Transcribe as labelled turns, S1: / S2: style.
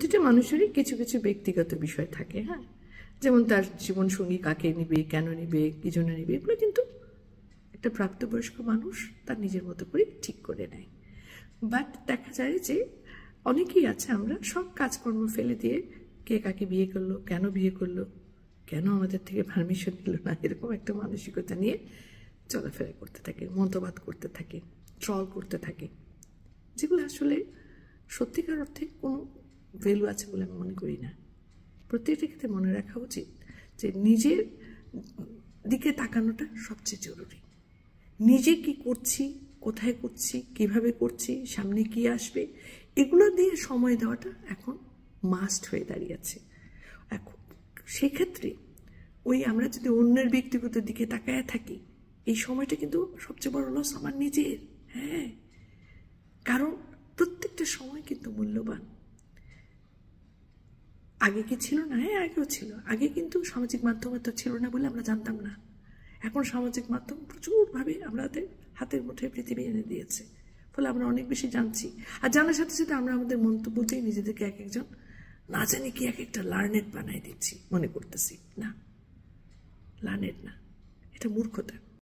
S1: প্রতিটা মানুষেরই কিছু কিছু ব্যক্তিগত বিষয় থাকে হ্যাঁ যেমন তার জীবনসঙ্গী কাকে নিবে কেন নিবে কী জন্য নিবে এগুলো কিন্তু একটা প্রাপ্তবয়স্ক মানুষ তার নিজের মতো করে ঠিক করে নেয় বাট দেখা যায় যে অনেকেই আছে আমরা সব কাজকর্ম ফেলে দিয়ে কে কাকে বিয়ে করলো কেন বিয়ে করলো কেন আমাদের থেকে পারমিশন নিল না এরকম একটা মানসিকতা নিয়ে চলাফেরা করতে থাকে মতবাদ করতে থাকে ট্রল করতে থাকে যেগুলো আসলে সত্যিকার অর্থে কোনো ভ্যালু আছে বলে আমি মনে করি না প্রত্যেকটা ক্ষেত্রে মনে রাখা উচিত যে নিজের দিকে তাকানোটা সবচেয়ে জরুরি নিজে কি করছি কোথায় করছি কিভাবে করছি সামনে কি আসবে এগুলো দিয়ে সময় দেওয়াটা এখন মাস্ট হয়ে দাঁড়িয়েছে এখন সেক্ষেত্রে ওই আমরা যদি অন্যের ব্যক্তিগত দিকে তাকায় থাকি এই সময়টা কিন্তু সবচেয়ে বড় লস আমার নিজের হ্যাঁ কারণ প্রত্যেকটা সময় কিন্তু মূল্যবান আগে কি ছিল না হ্যাঁ আগেও ছিল আগে কিন্তু সামাজিক মাধ্যম এত ছিল না বলে আমরা জানতাম না এখন সামাজিক মাধ্যম প্রচুরভাবে আমাদের হাতের মুঠোয় পৃথিবী এনে দিয়েছে ফলে আমরা অনেক বেশি জানছি আর জানার সাথে সাথে আমরা আমাদের মন্তব্য নিজেদেরকে এক একজন না জানি কি এক একটা লার্নেড বানাই দিচ্ছি মনে করতেছি না লার্নেড না এটা মূর্খতা